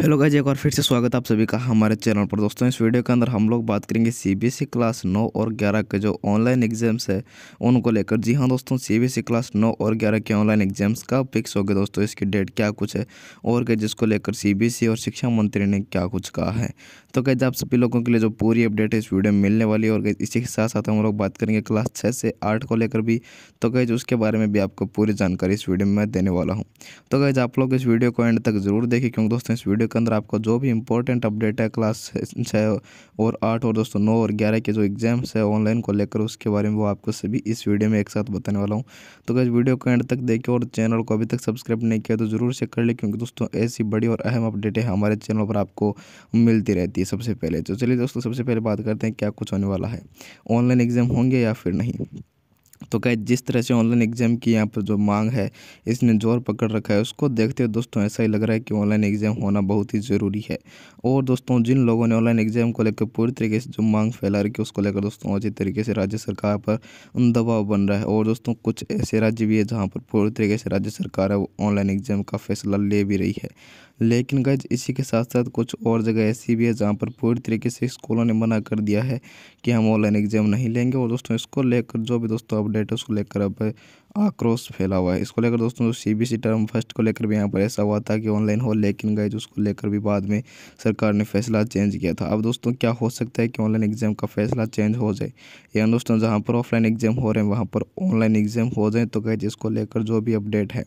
hello guys एक बार फिर से स्वागत है आप सभी का हमारे चैनल पर दोस्तों इस वीडियो के अंदर हम लोग बात करेंगे सीबीएसई e क्लास 9 और 11 के जो ऑनलाइन एग्जाम्स है उनको लेकर जी हाँ दोस्तों सीबीएसई e क्लास 9 और 11 के ऑनलाइन एग्जाम्स का फिक्स हो गए दोस्तों इसकी डेट क्या कुछ है और क्या जिसको लेकर सी e और शिक्षा मंत्री ने क्या कुछ कहा है तो कहते आप सभी लोगों के लिए जो पूरी अपडेट है इस वीडियो में मिलने वाली है और इसी के साथ साथ हम लोग बात करेंगे क्लास छः से आठ को लेकर भी तो कैसे उसके बारे में भी आपको पूरी जानकारी इस वीडियो में देने वाला हूँ तो कैसे आप लोग इस वीडियो को एंड तक जरूर देखें क्योंकि दोस्तों इस वीडियो के अंदर आपको जो भी इंपॉर्टेंट अपडेट है क्लास है और आठ और दोस्तों नौ और ग्यारह के जो एग्जाम्स है ऑनलाइन को लेकर उसके बारे में वो आपको सभी इस वीडियो में एक साथ बताने वाला हूँ तो कैसे वीडियो को एंड तक देखिए और चैनल को अभी तक सब्सक्राइब नहीं किया तो ज़रूर से कर ले क्योंकि दोस्तों ऐसी बड़ी और अहम अपडेटें हमारे चैनल पर आपको मिलती रहती है सबसे पहले तो चलिए दोस्तों सबसे पहले बात करते हैं क्या कुछ होने वाला है ऑनलाइन एग्ज़ाम होंगे या फिर नहीं तो क्या जिस तरह से ऑनलाइन एग्ज़ाम की यहाँ पर जो मांग है इसने जोर पकड़ रखा है उसको देखते हुए दोस्तों ऐसा ही लग रहा है कि ऑनलाइन एग्ज़ाम होना बहुत ही ज़रूरी है और दोस्तों जिन लोगों ने ऑनलाइन एग्ज़ाम को लेकर पूरी तरीके से जो मांग फैला रखी है उसको लेकर दोस्तों अच्छी तरीके से राज्य सरकार पर दबाव बन रहा है और दोस्तों कुछ ऐसे राज्य भी है जहाँ पर पूरी तरीके से राज्य सरकार है ऑनलाइन एग्ज़ाम का फैसला ले भी रही है लेकिन गज इसी के साथ साथ कुछ और जगह ऐसी भी है जहाँ पर पूरी तरीके से स्कूलों ने मना कर दिया है कि हम ऑनलाइन एग्ज़ाम नहीं लेंगे और दोस्तों इसको लेकर जो भी दोस्तों अपडेट है उसको लेकर अब आक्रोश फैला हुआ है इसको लेकर दोस्तों C B C term first को लेकर भी यहाँ पर ऐसा हुआ था कि ऑनलाइन हो लेकिन गए उसको लेकर भी बाद में सरकार ने फैसला चेंज किया था अब दोस्तों क्या हो सकता है कि ऑनलाइन एग्जाम का फैसला चेंज हो जाए या दोस्तों जहाँ पर ऑफलाइन एग्जाम हो रहे हैं वहाँ पर ऑनलाइन एग्जाम हो जाए तो गए इसको लेकर जो भी अपडेट है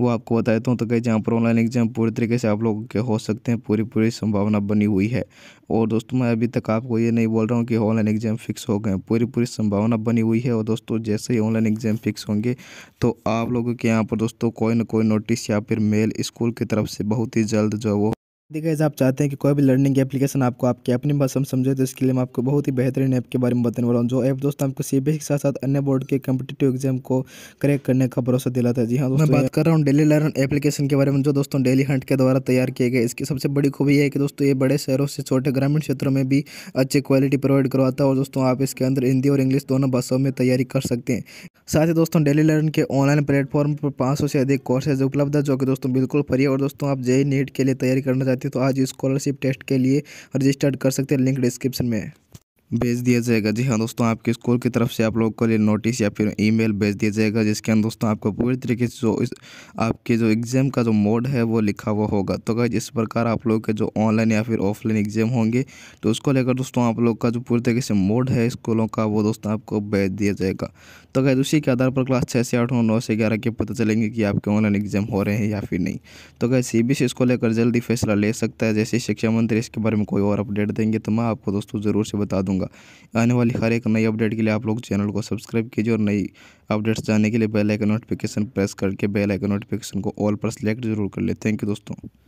वो आपको बता देता हूँ तो गए जहाँ पर ऑनलाइन एग्जाम पूरी तरीके से आप लोगों के हो सकते हैं पूरी पूरी संभावना बनी हुई है और दोस्तों मैं अभी तक आपको ये नहीं बोल रहा हूँ कि ऑनलाइन एग्जाम फिक्स हो गए पूरी पूरी संभावना बनी हुई है और दोस्तों जैसे ही ऑनलाइन एग्जाम फिक्स होंगे तो आप लोगों के यहाँ पर दोस्तों कोई ना कोई नोटिस या फिर मेल स्कूल की तरफ से बहुत ही जल्द जो वो देखिए आप चाहते हैं कि कोई भी लर्निंग एप्लीकेशन आपको आपके अपनी भाषा में समझे तो इसके लिए मैं आपको बहुत ही बेहतरीन ऐप के बारे में बताने वाला हूँ जो ऐप दोस्तों आपको सी के साथ साथ अन्य बोर्ड के कम्पिटेटिव एग्जाम को क्रैक करने का भरोसा दिलाता है जी हाँ मैं बात कर रहा हूँ डेली लर्न एप्लीकेशन के बारे में जो दोस्तों डेली हंट के द्वारा तैयार किए गए इसकी सबसे बड़ी खूबी है कि दोस्तों ये बड़े शहरों से छोटे ग्रामीण क्षेत्रों में भी अच्छी क्वालिटी प्रोवाइड करवाता है और दोस्तों आप इसके अंदर हिंदी और इंग्लिश दोनों भाषाओं में तैयारी कर सकते हैं साथ ही दोस्तों डेली लर्न के ऑनलाइन प्लेटफॉर्म पर पाँच से अधिक कोर्सेज उपलब्ध है जो कि दोस्तों बिल्कुल फ्री है और दोस्तों आप जेई नीट e e के लिए तैयारी करना चाहते विद्यार्थी तो आज स्कॉलरशिप टेस्ट के लिए रजिस्टर्ड कर सकते हैं लिंक डिस्क्रिप्शन में भेज दिया जाएगा जी हाँ दोस्तों आपके स्कूल की तरफ से आप लोगों को लिए नोटिस या फिर ईमेल भेज दिया जाएगा जिसके अंदर दोस्तों आपको पूरी तरीके से जो इस आपके जो एग्ज़ाम का जो मोड है वो लिखा हुआ होगा तो गैज इस प्रकार आप लोग के जो ऑनलाइन या फिर ऑफलाइन एग्ज़ाम होंगे तो उसको लेकर दोस्तों आप लोग का जो पूरी तरीके से मोड है स्कूलों का वो दोस्तों आपको भेज दिया जाएगा तो गैज उसी के आधार पर क्लास छः से आठ और नौ से ग्यारह के पता चलेंगे कि आपके ऑनलाइन एग्ज़ाम हो रहे हैं या फिर नहीं तो गैज सी बी इसको लेकर जल्दी फैसला ले सकता है जैसे शिक्षा मंत्री इसके बारे में कोई और अपडेट देंगे तो मैं आपको दोस्तों ज़रूर से बता दूँगा दूंगा आने वाली हर एक नई अपडेट के लिए आप लोग चैनल को सब्सक्राइब कीजिए और नई अपडेट्स जानने के लिए बेल आइकन नोटिफिकेशन प्रेस करके बेल आइकन नोटिफिकेशन को ऑल पर सेलेक्ट जरूर कर ले थैंक यू दोस्तों